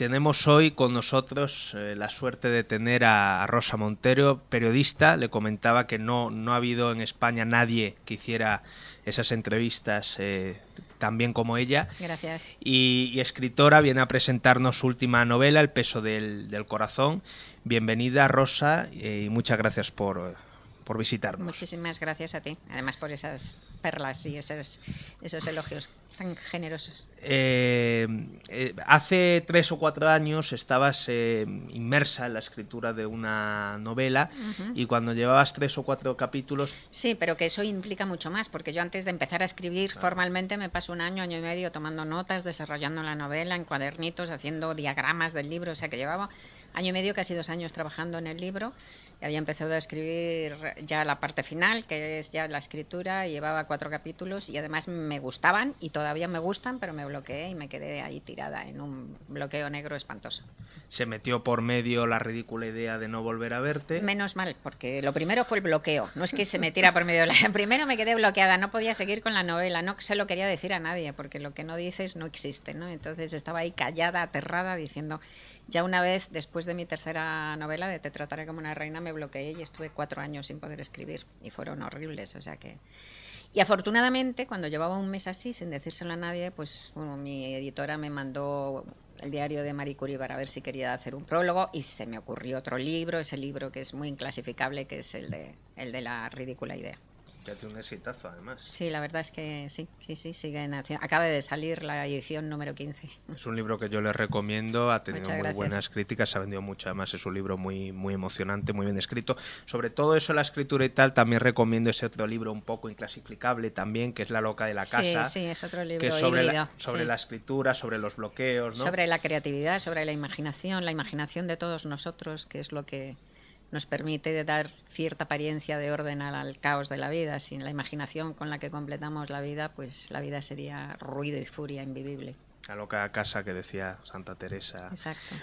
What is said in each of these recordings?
tenemos hoy con nosotros eh, la suerte de tener a, Rosa Montero, periodista. Le comentaba que no, no ha habido en España nadie que hiciera esas entrevistas eh, tan bien como ella. Gracias. Y, escritora, viene a presentarnos su última novela, El peso del corazón. Bienvenida, Rosa, eh, y muchas gracias por, por visitarnos. Muchísimas gracias a ti, además por esas perlas y esos, esos elogios tan generosos. Eh, eh, hace tres o cuatro años estabas eh, inmersa en la escritura de una novela y cuando llevabas tres o cuatro capítulos... Sí, pero que eso implica mucho más, porque yo antes de empezar a escribir formalmente me paso un año, año y medio tomando notas, desarrollando la novela en cuadernitos, haciendo diagramas del libro, o sea que llevaba año y medio, casi dos años trabajando en el libro. Y había empezado a escribir ya la parte final, que es ya la escritura. Llevaba cuatro capítulos y además me gustaban y todavía me gustan, pero me bloqueé y me quedé ahí tirada en un bloqueo negro espantoso. Se metió por medio la ridícula idea de no volver a verte. Menos mal, porque lo primero fue el bloqueo. No es que se metiera por medio. la... Primero me quedé bloqueada, no podía seguir con la novela, no se lo quería decir a nadie, porque lo que no dices no existe, ¿no? Entonces estaba ahí callada, aterrada, diciendo ya una vez, después de mi tercera novela, de Te trataré como una reina, me bloqueé y estuve cuatro años sin poder escribir. Y fueron horribles, o sea que... Y afortunadamente, cuando llevaba un mes así, sin decírselo a nadie, pues mi editora me mandó el diario de Marie Curie para ver si quería hacer un prólogo y se me ocurrió otro libro, ese libro que es muy inclasificable, que es el de, el de la ridícula idea tiene un exitazo además. Sí, la verdad es que sí, sí, sí, siguen haciendo. Acaba de salir la edición número 15. Es un libro que yo les recomiendo, ha tenido muy buenas críticas, ha vendido mucho, además es un libro muy, muy emocionante, muy bien escrito. Sobre todo eso, la escritura y tal, también recomiendo ese otro libro un poco inclasificable también, que es La loca de la casa. Sí, sí, es otro libro sobre híbrido. La, sobre la escritura, sobre los bloqueos, ¿no? Sobre la creatividad, sobre la imaginación, la imaginación de todos nosotros, que es lo que nos permite dar cierta apariencia de orden al, al, caos de la vida. Sin la imaginación con la que completamos la vida, pues la vida sería ruido y furia invivible. Esa loca casa que decía Santa Teresa.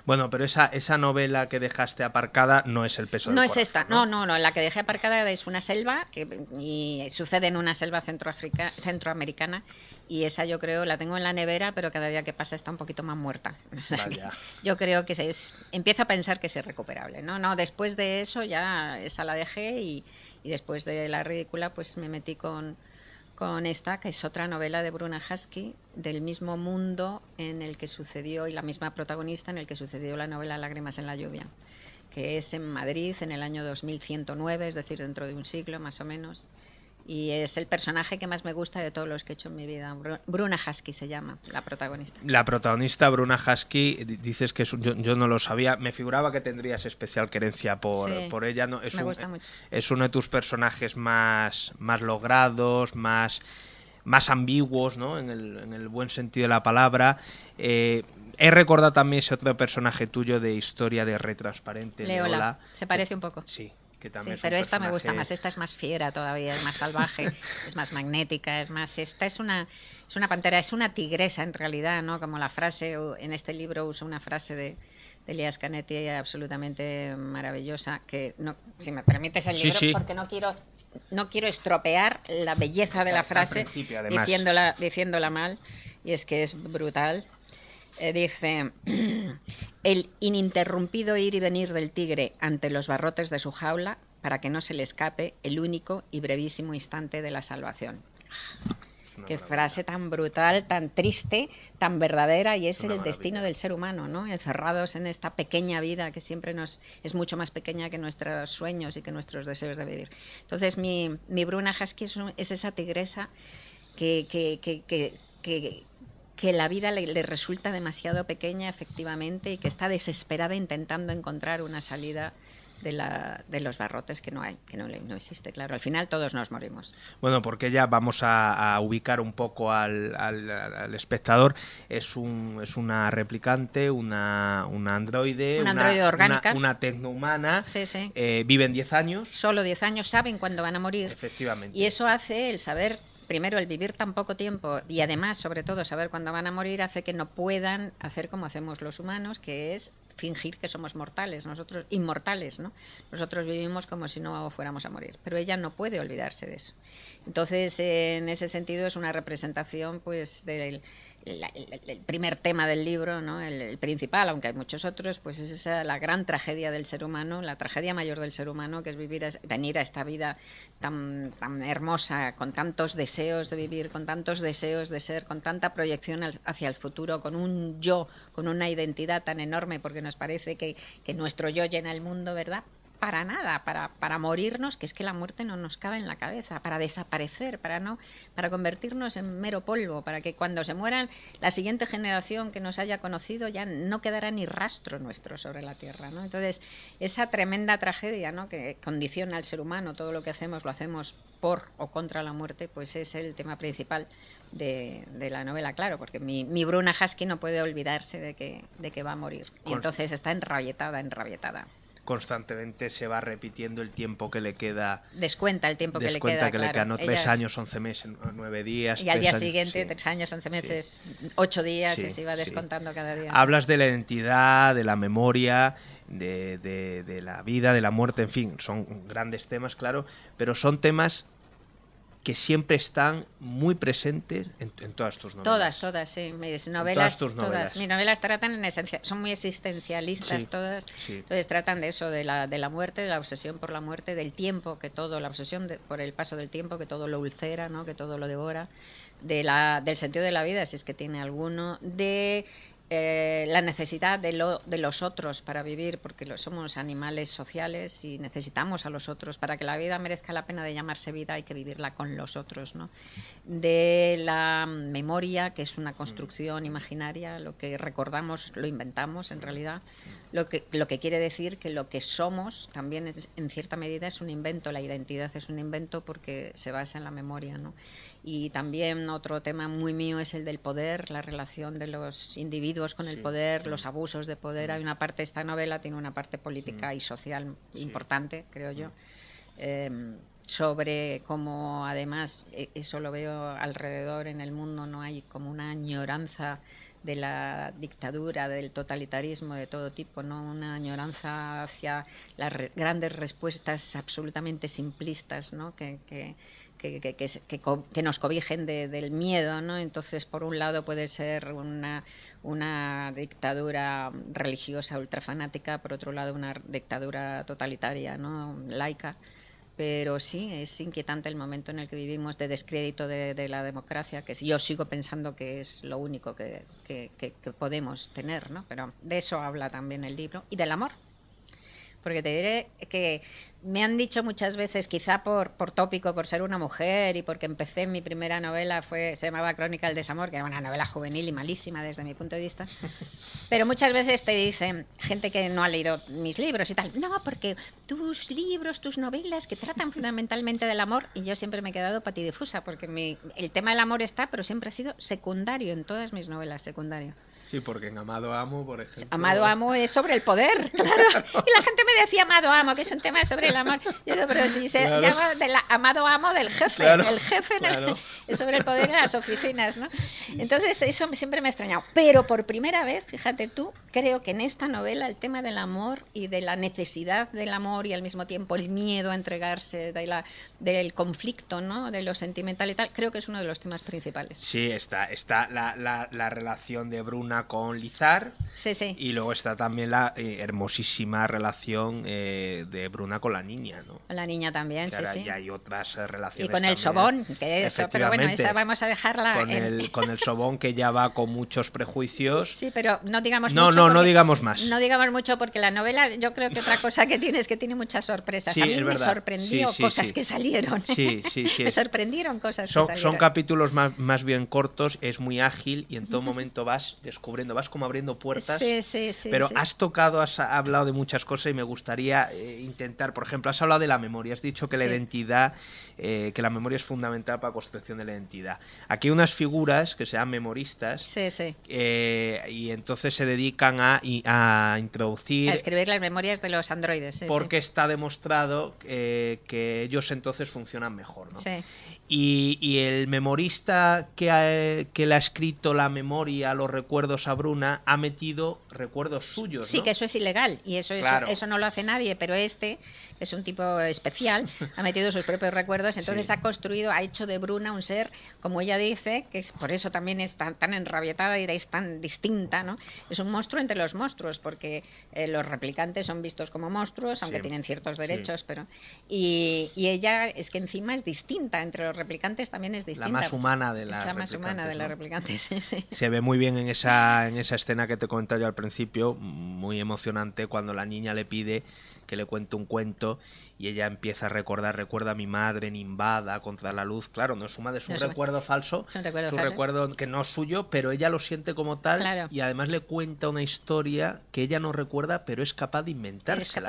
Bueno, pero esa, esa novela que dejaste aparcada no es el peso. No es esta, ¿no? ¿no? no, La que dejé aparcada es una selva que y sucede en una selva centroamericana y esa yo creo la tengo en la nevera, pero cada día que pasa está un poquito más muerta. yo creo que es, empieza a pensar que es irrecuperable. No, no. Después de eso ya esa la dejé y después de la ridícula pues me metí con con esta, que es otra novela de Bruna Hasky, del mismo mundo en el que sucedió, y la misma protagonista en el que sucedió la novela Lágrimas en la lluvia, que es en Madrid en el año 2109, es decir, dentro de un siglo más o menos, y es el personaje que más me gusta de todos los que he hecho en mi vida. Bruna Husky se llama, la protagonista. La protagonista, Bruna Husky, dices que yo, no lo sabía, me figuraba que tendrías especial querencia por, por ella. No, es eh, Es uno de tus personajes más, más logrados, más, más ambiguos, ¿no? En el, en el buen sentido de la palabra. Eh, he recordado también ese otro personaje tuyo de historia de Retransparente. Leola. Se parece un poco. Sí, pero esta me gusta más, esta es más fiera todavía, es más salvaje, es más magnética, es más, esta es una, es una pantera, es una tigresa en realidad, ¿no? Como la frase, en este libro uso una frase de, de Elías Canetti absolutamente maravillosa, que no, si me permites el libro, porque no quiero, no quiero estropear la belleza de la frase diciéndola, diciéndola mal, y es que es brutal eh, dice, el ininterrumpido ir y venir del tigre ante los barrotes de su jaula para que no se le escape el único y brevísimo instante de la salvación. Qué frase tan brutal, tan triste, tan verdadera y es el destino del ser humano, ¿no? Encerrados en esta pequeña vida que siempre nos es mucho más pequeña que nuestros sueños y que nuestros deseos de vivir. Entonces mi, mi Bruna Husky es, esa tigresa que, que que la vida le, resulta demasiado pequeña efectivamente y que está desesperada intentando encontrar una salida de, la, de los barrotes que no hay, que no, no, existe, claro. Al final todos nos morimos. Bueno, porque ya vamos a, ubicar un poco al, al, espectador. Es, un, es una replicante, una, androide, una, androide orgánica. una, tecnohumana. Sí, sí. Eh, viven 10 años. Solo 10 años, saben cuándo van a morir. Efectivamente. Y eso hace el saber primero, el vivir tan poco tiempo y además, sobre todo, saber cuándo van a morir hace que no puedan hacer como hacemos los humanos, que es fingir que somos mortales, nosotros inmortales, ¿no? Nosotros vivimos como si no fuéramos a morir, pero ella no puede olvidarse de eso. Entonces, en ese sentido es una representación pues del el, primer tema del libro, ¿no? el, principal, aunque hay muchos otros, pues es esa la gran tragedia del ser humano, la tragedia mayor del ser humano, que es vivir venir a esta vida tan, tan hermosa, con tantos deseos de vivir, con tantos deseos de ser, con tanta proyección hacia el futuro, con un yo, con una identidad tan enorme, porque nos parece que, que nuestro yo llena el mundo, ¿verdad? para nada, para, para morirnos, que es que la muerte no nos cabe en la cabeza, para desaparecer, para no, para convertirnos en mero polvo, para que cuando se mueran la siguiente generación que nos haya conocido ya no quedará ni rastro nuestro sobre la tierra, ¿no? Entonces, esa tremenda tragedia, ¿no? que condiciona al ser humano, todo lo que hacemos lo hacemos por o contra la muerte, pues es el tema principal de, la novela, claro, porque mi, Bruna Husky no puede olvidarse de que, de que va a morir. Y entonces está enrabietada, enrabietada constantemente se va repitiendo el tiempo que le queda. Descuenta el tiempo que le queda. que le quedan ¿no? tres años, once meses, nueve días. Y al día siguiente, tres años, once meses, ocho días, y se iba descontando cada día. Hablas de la identidad, de la memoria. de la vida, de la muerte, en fin, son grandes temas, claro, pero son temas que siempre están muy presentes en, todas tus novelas. Todas, todas, sí. Mis novelas, todas, novelas. Mis novelas tratan en esencia, son muy existencialistas todas. Entonces tratan de eso, de la, de la muerte, de la obsesión por la muerte, del tiempo que todo, la obsesión por el paso del tiempo que todo lo ulcera, ¿no? que todo lo devora, de la, del sentido de la vida, si es que tiene alguno, de eh, la necesidad de, los otros para vivir, porque lo, somos animales sociales y necesitamos a los otros para que la vida merezca la pena de llamarse vida hay que vivirla con los otros, ¿no? De la memoria, que es una construcción mm. imaginaria, lo que recordamos lo inventamos en realidad, lo que, lo que quiere decir que lo que somos también en cierta medida es un invento, la identidad es un invento porque se basa en la memoria, ¿no? Y también otro tema muy mío es el del poder, la relación de los individuos con el poder, mm. los abusos de poder. Mm. Hay una parte, esta novela tiene una parte política mm. y social importante, creo yo. Em, sobre cómo además, e, eso lo veo alrededor en el mundo, no hay como una añoranza de la dictadura, del totalitarismo de todo tipo, ¿no? una añoranza hacia las grandes respuestas absolutamente simplistas ¿no? que, que que, nos cobijen del miedo, ¿no? Entonces, por un lado puede ser una, una dictadura religiosa ultrafanática, por otro lado una dictadura totalitaria, ¿no? Laica. Pero sí, es inquietante el momento en el que vivimos de descrédito de, de la democracia, que yo sigo pensando que es lo único que, podemos tener, ¿no? Pero de eso habla también el libro y del amor, porque te diré que me han dicho muchas veces, quizá por, por tópico, por ser una mujer y porque empecé mi primera novela, fue, se llamaba Crónica del Desamor, que era una novela juvenil y malísima desde mi punto de vista. Pero muchas veces te dicen, gente que no ha leído mis libros y tal, no, porque tus libros, tus novelas que tratan fundamentalmente del amor, y yo siempre me he quedado patidifusa, porque el tema del amor está, pero siempre ha sido secundario en todas mis novelas, secundario. Sí, porque en Amado Amo, por ejemplo. Amado Amo es sobre el poder, claro. Y la gente me decía Amado Amo, que es un tema sobre el amor. Yo digo, pero si se llama Amado Amo del jefe, el jefe es sobre el poder en las oficinas, ¿no? Entonces, eso siempre me ha extrañado. Pero por primera vez, fíjate tú, creo que en esta novela el tema del amor y de la necesidad del amor y al mismo tiempo el miedo a entregarse, de la, del conflicto, ¿no? De lo sentimental y tal, creo que es uno de los temas principales. Sí, está, está la relación de Bruna con Lizar. Y luego está también la eh, hermosísima relación eh, de Bruna con la niña, la niña también, Y hay otras eh, relaciones. Y con el sobón, que eso, pero bueno, esa vamos a dejarla. Con, el, sobón que ya va con muchos prejuicios. Sí, pero no digamos no, mucho. No, no, digamos más. No digamos mucho porque la novela, yo creo que otra cosa que tiene es que tiene muchas sorpresas. a mí me sorprendió cosas que salieron. Sí, sí, sí. me sorprendieron cosas son, Son capítulos más, más bien cortos, es muy ágil y en todo momento vas descubriendo vas como abriendo puertas. Pero has tocado, has hablado de muchas cosas y me gustaría eh, intentar, por ejemplo, has hablado de la memoria, has dicho que la identidad, eh, que la memoria es fundamental para la construcción de la identidad. Aquí hay unas figuras que sean memoristas eh, y entonces se dedican a, a, introducir... A escribir las memorias de los androides. Sí, porque está demostrado que ellos entonces funcionan mejor. ¿no? Y, el memorista que, que le ha escrito la memoria, los recuerdos a Bruna, ha metido recuerdos suyos. Sí, que eso es ilegal y eso, eso, eso no lo hace nadie, pero este es un tipo especial, ha metido sus propios recuerdos, entonces ha construido, ha hecho de Bruna un ser, como ella dice, que es por eso también es tan, tan enrabietada y es tan distinta, ¿no? Es un monstruo entre los monstruos, porque eh, los replicantes son vistos como monstruos, aunque tienen ciertos derechos, pero... Y, ella es que encima es distinta, entre los replicantes también es distinta. La más humana de las la más humana de las replicantes, sí, Se ve muy bien en esa, escena que te comentaba yo al principio, muy emocionante cuando la niña le pide que le cuento un cuento y ella empieza a recordar, recuerda a mi madre, nimbada, contra la luz. Claro, no suma de su recuerdo falso, es un recuerdo, su recuerdo que no es suyo, pero ella lo siente como tal y además le cuenta una historia que ella no recuerda, pero es capaz de inventarse.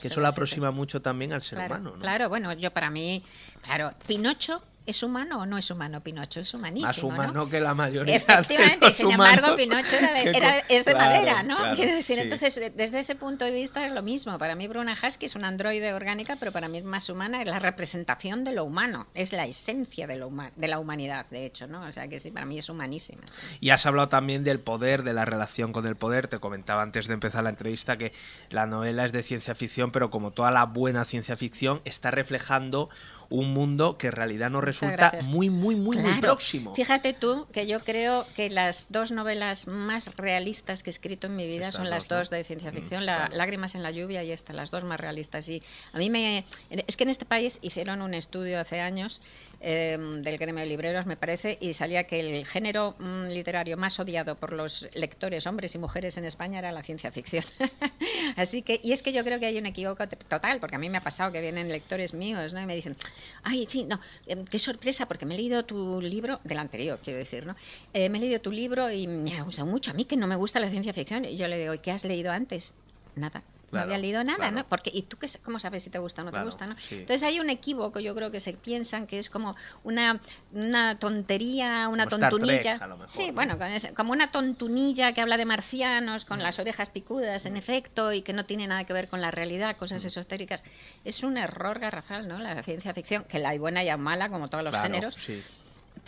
Que eso la aproxima mucho también al ser humano. ¿no? Claro, bueno, yo para mí, claro, Pinocho ¿Es humano o no es humano Pinocho? Es humanísimo. Más humano que la mayoría. Efectivamente, sin embargo, Pinocho era, es de madera, ¿no? Quiero decir, entonces, eh, desde ese punto de vista es lo mismo. Para mí, Bruna Husky es un androide orgánica, pero para mí es más humana, es la representación de lo humano, es la esencia de, lo de la humanidad, de hecho, ¿no? O sea que sí, para mí es humanísima. Y has hablado también del poder, de la relación con el poder. Te comentaba antes de empezar la entrevista que la novela es de ciencia ficción, pero como toda la buena ciencia ficción, está reflejando un mundo que en realidad nos resulta muy, muy, muy, muy próximo. Fíjate tú que yo creo que las dos novelas más realistas que he escrito en mi vida son las dos de ciencia mm, ficción, la, Lágrimas en la lluvia y esta, las dos más realistas. Y a mí me... Es que en este país hicieron un estudio hace años Em, del gremio de libreros, me parece, y salía que el género mm, literario más odiado por los lectores, hombres y mujeres en España, era la ciencia ficción. Así que, y es que yo creo que hay un equivoco total, porque a mí me ha pasado que vienen lectores míos ¿no? y me dicen, ay, sí, no, em, qué sorpresa, porque me he leído tu libro, del anterior, quiero decir, ¿no? Eh, me he leído tu libro y me ha gustado mucho. A mí que no me gusta la ciencia ficción, y yo le digo, ¿y qué has leído antes? Nada no había leído nada, ¿no? Porque, ¿y tú qué, cómo sabes si te gusta o no te gusta? ¿no? Entonces hay un equívoco, yo creo que se piensan que es como una, una tontería, una como tontunilla. sí, bueno, como una tontunilla que habla de marcianos con mm. las orejas picudas, en mm. efecto, y que no tiene nada que ver con la realidad, cosas mm. esotéricas. Es un error garrafal, ¿no? La ciencia ficción, que la hay buena y la mala, como todos los géneros. Sí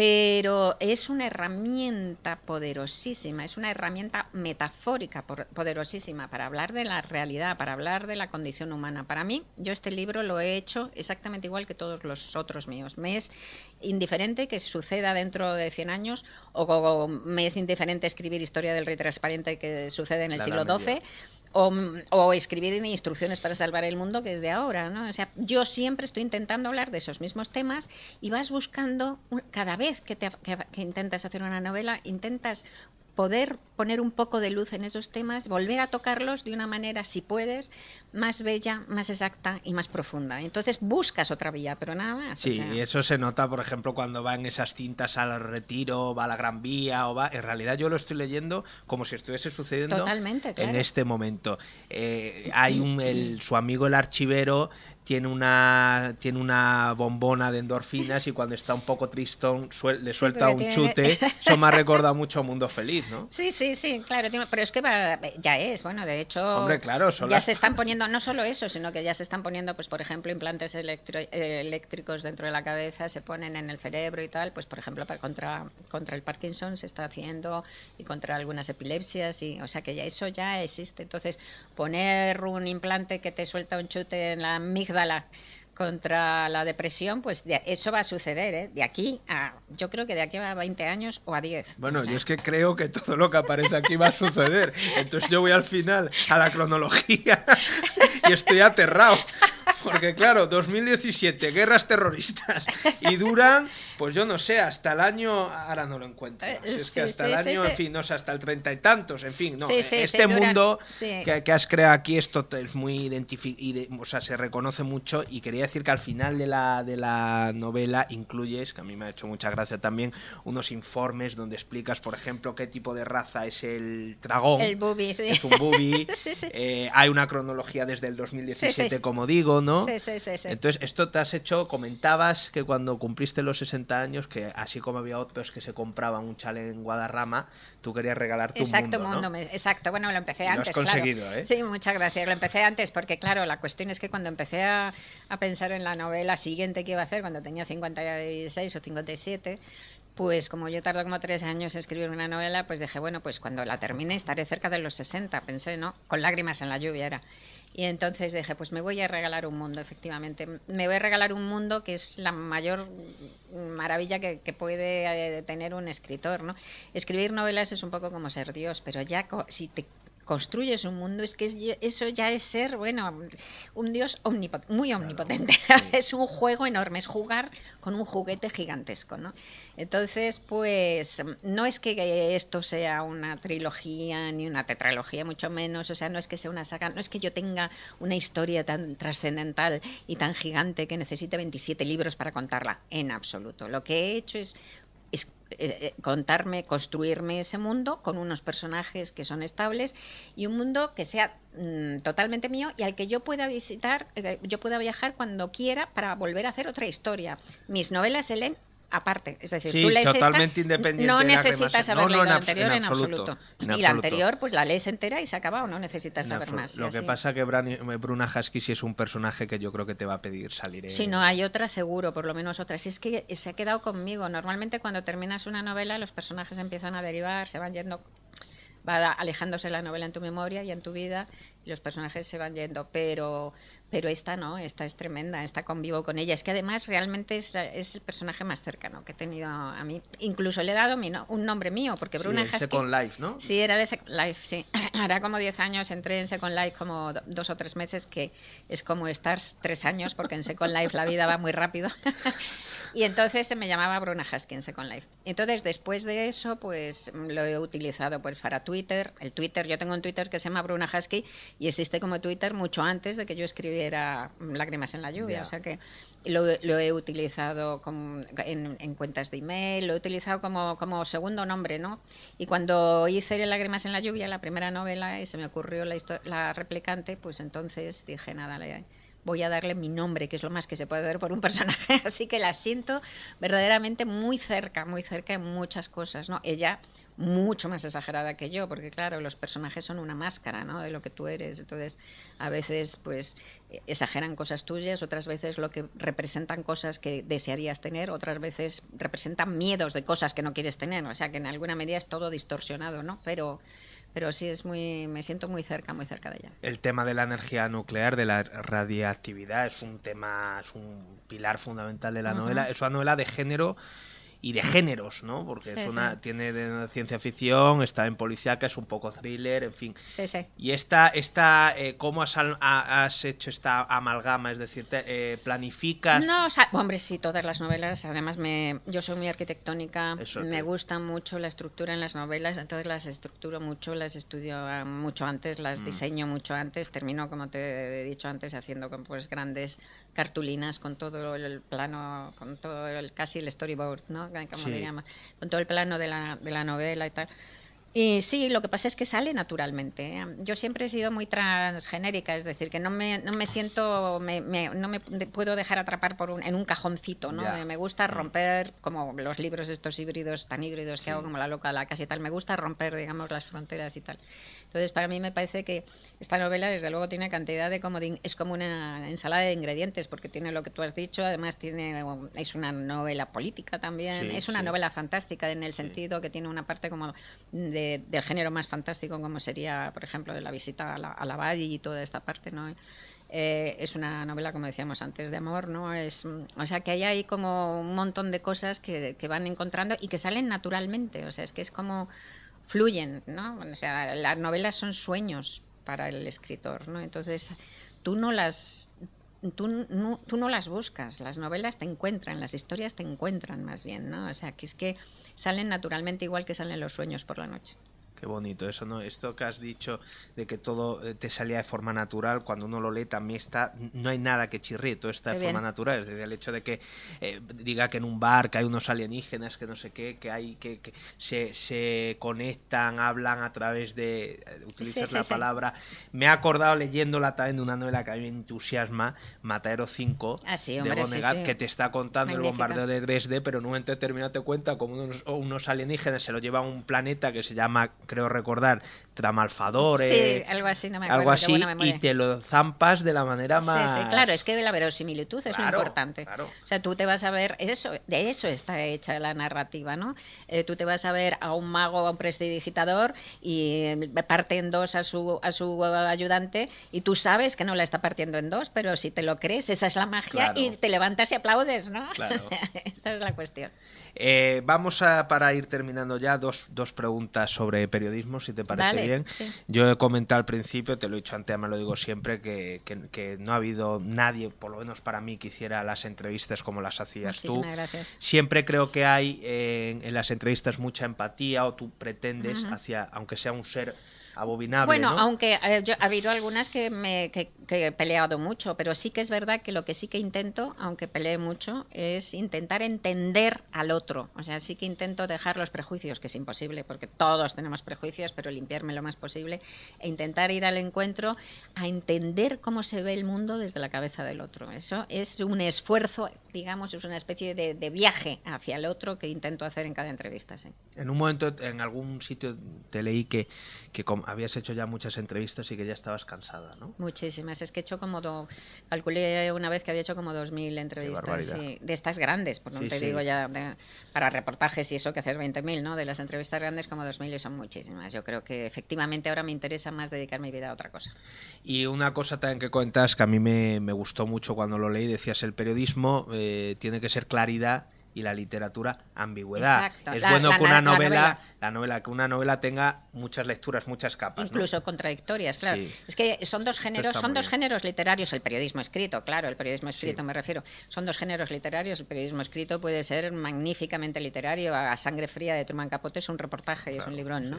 pero es una herramienta poderosísima, es una herramienta metafórica poderosísima para hablar de la realidad, para hablar de la condición humana. Para mí, yo este libro lo he hecho exactamente igual que todos los otros míos. Me es indiferente que suceda dentro de 100 años o, me es indiferente escribir Historia del Rey Transparente que sucede en el siglo XII. O, escribir instrucciones para salvar el mundo que es de ahora, ¿no? O sea, yo siempre estoy intentando hablar de esos mismos temas y vas buscando, cada vez que, te, que intentas hacer una novela, intentas poder poner un poco de luz en esos temas, volver a tocarlos de una manera, si puedes, más bella, más exacta y más profunda. Entonces buscas otra vía, pero nada más. Sí, y eso se nota, por ejemplo, cuando van esas cintas al retiro, va a la Gran Vía o va... En realidad yo lo estoy leyendo como si estuviese sucediendo en este momento. Eh, hay un, el, su amigo el archivero tiene una, tiene una bombona de endorfinas y cuando está un poco tristón le suelta un chute. Eso me ha recordado mucho a Mundo Feliz, ¿no? Sí, sí, sí, claro. Pero es que ya es, bueno, de hecho. ya se están poniendo, no solo eso, sino que ya se están poniendo, pues por ejemplo, implantes eléctricos dentro de la cabeza, se ponen en el cerebro y tal. Pues por ejemplo, para, contra, contra el Parkinson se está haciendo y contra algunas epilepsias. y O sea que ya eso ya existe. Entonces, poner un implante que te suelta un chute en la mig contra la depresión, pues eso va a suceder, ¿eh? De aquí a, yo creo que de aquí a 20 años o a 10. Bueno, yo es que creo que todo lo que aparece aquí va a suceder. Entonces yo voy al final a la cronología y estoy aterrado. Porque claro, 2017, guerras terroristas. Y duran, pues yo no sé, hasta el año, ahora no lo encuentro. Eh, es que hasta el año, en fin, no sé, hasta el treinta y tantos, en fin, no. Eh, este mundo que, has creado aquí, esto es muy identificado, o sea, se reconoce mucho. Y quería decir que al final de la, de la novela incluyes, que a mí me ha hecho mucha gracia también, unos informes donde explicas, por ejemplo, qué tipo de raza es el dragón. El Es un booby. Eh, hay una cronología desde el 2017, como digo, ¿no? Entonces, esto te has hecho, comentabas que cuando cumpliste los 60 años, que así como había otros que se compraban un chale en Guadarrama, tú querías regalarte tu exacto, mundo, exacto, bueno, lo empecé antes, lo has conseguido, ¿eh? Sí, muchas gracias. Lo empecé antes porque, claro, la cuestión es que cuando empecé a, pensar en la novela siguiente que iba a hacer, cuando tenía 56 o 57, pues como yo tardo como tres años en escribir una novela, pues dije, bueno, pues cuando la termine estaré cerca de los 60, pensé, ¿no? Con lágrimas en la lluvia era. Y entonces dije, pues me voy a regalar un mundo, efectivamente. Me voy a regalar un mundo que es la mayor maravilla que, puede eh, tener un escritor, ¿no? Escribir novelas es un poco como ser Dios, pero ya si te construyes un mundo, es que eso ya es ser, bueno, un dios muy omnipotente. es un juego enorme, es jugar con un juguete gigantesco, ¿no? Entonces, pues no es que esto sea una trilogía ni una tetralogía, mucho menos, o sea, no es que sea una saga, no es que yo tenga una historia tan trascendental y tan gigante que necesite 27 libros para contarla, en absoluto. Lo que he hecho es eh, eh, contarme, construirme ese mundo con unos personajes que son estables y un mundo que sea mm, totalmente mío y al que yo pueda visitar, eh, yo pueda viajar cuando quiera para volver a hacer otra historia. Mis novelas se leen aparte. Es decir, tú lees totalmente independiente no necesitas haber leído la anterior en absoluto. y la anterior, pues la lees entera y se acaba acabado, no necesitas saber más. Lo que pasa es que eh, Bruna Husky es un personaje que yo creo que te va a pedir salir. Si no, hay otra seguro, por lo menos otra. Si es que se ha quedado conmigo. Normalmente cuando terminas una novela los personajes empiezan a derivar, se van yendo va alejándose la novela en tu memoria y en tu vida, y los personajes se van yendo, pero, pero esta no, esta es tremenda, esta convivo con ella. Es que además realmente es, el personaje más cercano que he tenido a mí. Incluso le he dado mi, no, un nombre mío, porque Bruna sí, Second Life, ¿no? Sí, era de Second Life, sí. Hará como 10 años entré en Second Life, como dos o tres meses, que es como estar tres años, porque en Second Life la vida va muy rápido. Y entonces se me llamaba Bruna en Second Life. Entonces, después de eso, pues lo he utilizado pues para Twitter. El Twitter, yo tengo un Twitter que se llama Bruna Husky y existe como Twitter mucho antes de que yo escribiera Lágrimas en la lluvia. O sea que lo, he utilizado en, cuentas de email, lo he utilizado como, como segundo nombre, ¿no? Y cuando hice Lágrimas en la lluvia, la primera novela, y se me ocurrió la, la replicante, pues entonces dije, nada, le voy a darle mi nombre, que es lo más que se puede ver por un personaje, así que la siento verdaderamente muy cerca, muy cerca en muchas cosas, ¿no? Ella mucho más exagerada que yo, porque claro, los personajes son una máscara, ¿no? De lo que tú eres, entonces a veces pues eh, exageran cosas tuyas, otras veces lo que representan cosas que desearías tener, otras veces representan miedos de cosas que no quieres tener, o sea que en alguna medida es todo distorsionado, ¿no? Pero pero sí es muy me siento muy cerca muy cerca de ella el tema de la energía nuclear de la radiactividad es un tema es un pilar fundamental de la novela es una novela de género y de géneros, ¿no? Porque es una, tiene de ciencia ficción, está en que es un poco thriller, en fin. Sí, sí. Y esta, esta eh, ¿cómo has, hecho esta amalgama? Es decir, te, eh, ¿planificas? No, o sea, hombre, sí, todas las novelas. Además, me, yo soy muy arquitectónica, me gusta mucho la estructura en las novelas, entonces las estructuro mucho, las estudio ah, mucho antes, las mm. diseño mucho antes, termino, como te he dicho antes, haciendo pues, grandes cartulinas con todo el plano, con todo el, casi el storyboard, ¿no? Como con todo el plano de la, de la novela y tal. Y sí, lo que pasa es que sale naturalmente. ¿eh? Yo siempre he sido muy transgenérica, es decir, que no me, no me siento, me, no me puedo dejar atrapar por un, en un cajoncito, ¿no? Eh, me gusta mm. romper, como los libros estos híbridos, tan híbridos que hago como la loca de la casa y tal, me gusta romper, digamos, las fronteras y tal. Entonces, para mí me parece que esta novela, desde luego, tiene cantidad de como es como una ensalada de ingredientes, porque tiene lo que tú has dicho, además tiene es una novela política también, es una novela fantástica en el sentido que tiene una parte como del género más fantástico, como sería, por ejemplo, la visita a la, a valle y toda esta parte, ¿no? Eh, es una novela, como decíamos antes, de amor, ¿no? Es, o sea, que hay ahí como un montón de cosas que van encontrando y que salen naturalmente, o sea, es que es como fluyen, ¿no? O sea, las novelas son sueños para el escritor, ¿no? Entonces, tú no las tú no, no las buscas, las novelas te encuentran, las historias te encuentran más bien, ¿no? O sea, que es que salen naturalmente igual que salen los sueños por la noche. Qué bonito eso, ¿no? Esto que has dicho de que todo eh, te salía de forma natural, cuando uno lo lee también está, no hay nada que chirríe, todo está de forma natural. Es decir, el hecho de que eh, diga que en un bar que hay unos alienígenas, que no sé qué, que hay que, se, conectan, hablan a través de, eh, utilizas la palabra. Me ha acordado leyéndola también de una novela que a mí me entusiasma, Mataero 5, ah, que te está contando el bombardeo de 3D pero en un momento determinado te cuenta como unos, unos alienígenas se lo lleva a un planeta que se llama creo recordar, Tramalfadores. Sí, algo así, no me acuerdo. y te lo zampas de la manera más. Sí, sí, claro, es que la verosimilitud es lo importante. O sea, tú te vas a ver, eso, de eso está hecha la narrativa, ¿no? Eh, tú te vas a ver a un mago, a un prestidigitador y eh, parte en dos a su, a su ayudante y tú sabes que no la está partiendo en dos, pero si te lo crees, esa es la magia y te levantas y aplaudes, ¿no? Claro. esa es la cuestión. Eh, vamos para ir terminando ya, dos, preguntas sobre periodismo, si te parece bien. Yo he comentado al principio, te lo he dicho antes, me lo digo siempre, que, no ha habido nadie, por lo menos para mí, que hiciera las entrevistas como las hacías tú. Siempre creo que hay eh, en, las entrevistas mucha empatía o tú pretendes hacia, aunque sea un ser bueno, aunque eh, ha habido algunas que, me, he peleado mucho, pero sí que es verdad que lo que sí que intento, aunque peleé mucho, es intentar entender al otro. O sea, sí que intento dejar los prejuicios, que es imposible, porque todos tenemos prejuicios, pero limpiarme lo más posible e intentar ir al encuentro a entender cómo se ve el mundo desde la cabeza del otro. Eso es un esfuerzo, digamos, es una especie de, viaje hacia el otro que intento hacer en cada entrevista. ¿sí? En un momento, en algún sitio te leí que, que habías hecho ya muchas entrevistas y que ya estabas cansada, ¿no? Muchísimas. Es que he hecho como. Calculé una vez que había hecho como 2.000 entrevistas. de estas grandes, por no te digo ya para reportajes y eso, que haces 20.000, ¿no? De las entrevistas grandes, como 2.000 y son muchísimas. Yo creo que efectivamente ahora me interesa más dedicar mi vida a otra cosa. Y una cosa también que cuentas que a mí me, gustó mucho cuando lo leí, decías: el periodismo eh, tiene que ser claridad y la literatura ambigüedad. Exacto. Es bueno que una novela la novela, que una novela tenga muchas lecturas, muchas capas. Incluso contradictorias, claro. Es que son dos géneros, son dos géneros literarios, el periodismo escrito, claro, el periodismo escrito me refiero, son dos géneros literarios, el periodismo escrito puede ser magníficamente literario, a sangre fría de Truman Capote es un reportaje, y es un librón, ¿no?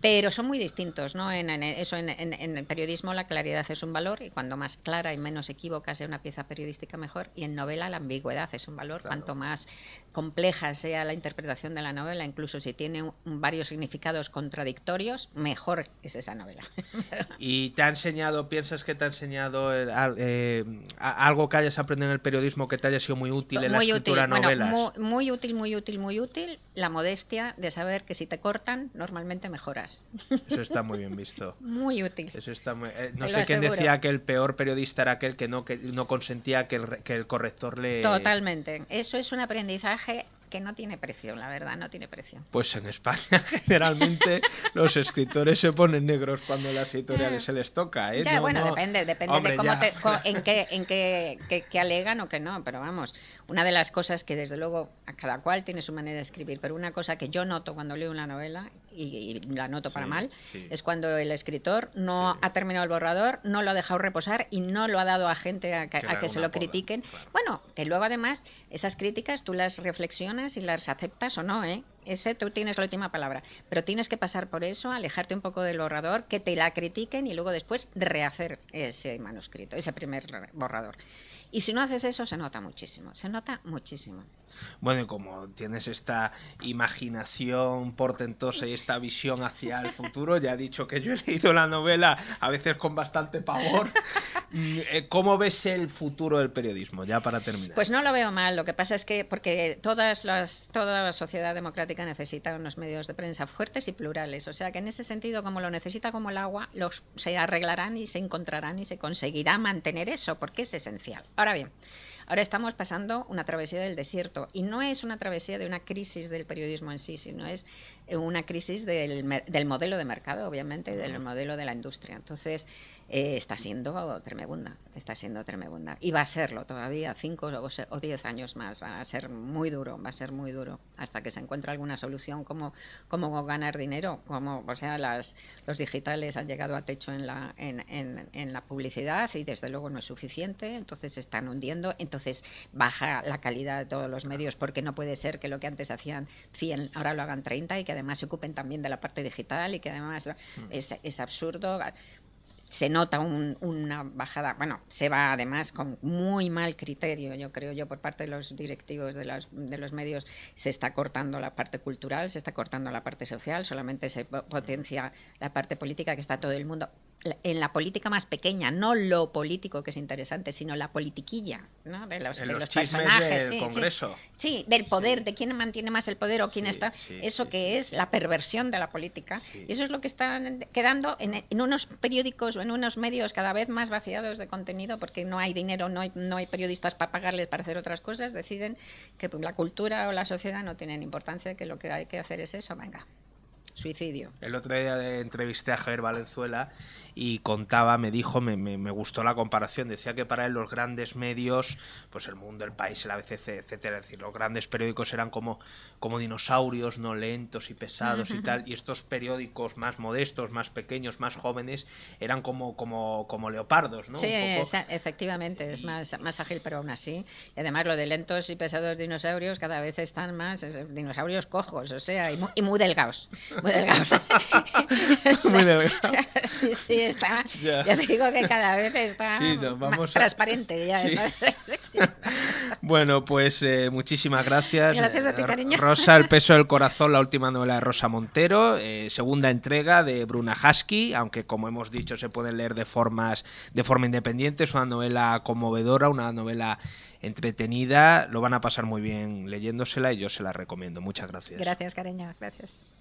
Pero son muy distintos, ¿no? En, eso, en, el periodismo la claridad es un valor y cuando más clara y menos equívoca sea una pieza periodística mejor y en novela la ambigüedad es un valor, cuanto más compleja sea la interpretación de la novela, incluso si tiene un varios significados contradictorios, mejor es esa novela. ¿Y te ha enseñado, piensas que te ha enseñado eh, eh, algo que hayas aprendido en el periodismo que te haya sido muy útil en la escritura novelas? muy, útil, muy útil, muy útil. La modestia de saber que si te cortan, normalmente mejoras. Eso está muy bien visto. muy útil. Eso está eh, no sé quién decía que el peor periodista era aquel que no, consentía que el, que el corrector le... Totalmente. Eso es un aprendizaje que no tiene presión, la verdad, no tiene presión. Pues en España generalmente los escritores se ponen negros cuando las editoriales mm. se les toca. ¿eh? bueno, depende, depende de cómo te, en, qué, en qué, alegan o que no, pero vamos, una de las cosas que desde luego cada cual tiene su manera de escribir, pero una cosa que yo noto cuando leo una novela, y, la noto para mal, es cuando el escritor no ha terminado el borrador, no lo ha dejado reposar y no lo ha dado a gente a, que, se lo critiquen. Bueno, que luego además esas críticas tú las reflexionas y las aceptas o no, ¿eh? Ese tú tienes la última palabra, pero tienes que pasar por eso, alejarte un poco del borrador, que te la critiquen y luego después rehacer ese manuscrito, ese primer borrador. Y si no haces eso, se nota muchísimo, se nota muchísimo. Bueno, como tienes esta imaginación portentosa y esta visión hacia el futuro, ya he dicho que yo he leído la novela a veces con bastante pavor. Mm, eh, ¿Cómo ves el futuro del periodismo? Ya para terminar. Pues no lo veo mal. Lo que pasa es que, porque todas toda la sociedad democrática necesita unos medios de prensa fuertes y plurales. O sea que en ese sentido, como lo necesita como el agua, los, se arreglarán y se encontrarán y se conseguirá mantener eso, porque es esencial. Ahora bien, Ahora estamos pasando una travesía del desierto y no es una travesía de una crisis del periodismo en sí, sino es eh, una crisis del, modelo de mercado, obviamente, y del modelo de la industria. Entonces, eh, está siendo tremenda, está siendo tremenda. Y va a serlo todavía, cinco o diez años más, va a ser muy duro, va a ser muy duro, hasta que se encuentre alguna solución como, cómo ganar dinero, como, o sea, las, los digitales han llegado a techo en la, en, en, la publicidad y desde luego no es suficiente, entonces están hundiendo, entonces baja la calidad de todos los medios, porque no puede ser que lo que antes hacían 100, ahora lo hagan 30 y que además se ocupen también de la parte digital y que además mm. es, es absurdo se nota una bajada, bueno, se va además con muy mal criterio, yo creo yo, por parte de los directivos de los, de los medios, se está cortando la parte cultural, se está cortando la parte social, solamente se potencia la parte política que está todo el mundo en la política más pequeña, no lo político que es interesante, sino la politiquilla ¿no? de los, de los, personajes. Del Congreso. Sí, del poder, de quién mantiene más el poder o quién está. eso que es la perversión de la política. Y Eso es lo que están quedando en, unos periódicos o en unos medios cada vez más vaciados de contenido porque no hay dinero, no hay, no hay periodistas para pagarles para hacer otras cosas. Deciden que la cultura o la sociedad no tienen importancia, que lo que hay que hacer es eso. Venga, suicidio. El otro día entrevisté a Javier Valenzuela y contaba, me dijo, me, me, gustó la comparación, decía que para él los grandes medios, pues el mundo, el país, el ABC, etcétera, es decir, los grandes periódicos eran como, como dinosaurios, no lentos y pesados y tal, y estos periódicos más modestos, más pequeños, más jóvenes, eran como, como, como leopardos, ¿no? Sí, efectivamente, es más, más ágil, pero aún así. Y además lo de lentos y pesados dinosaurios cada vez están más dinosaurios cojos, o sea, y muy, y muy delgados. Muy delgados. muy delgados. sí, sí, está, ya. te digo que cada vez está más transparente. Bueno, pues eh, muchísimas gracias. Gracias a ti, eh, cariño. Rosa, El peso del corazón, la última novela de Rosa Montero, eh, segunda entrega de Bruna Husky, aunque como hemos dicho se puede leer de, formas, de forma independiente, es una novela conmovedora, una novela entretenida, lo van a pasar muy bien leyéndosela y yo se la recomiendo. Muchas gracias. Gracias, cariño. Gracias.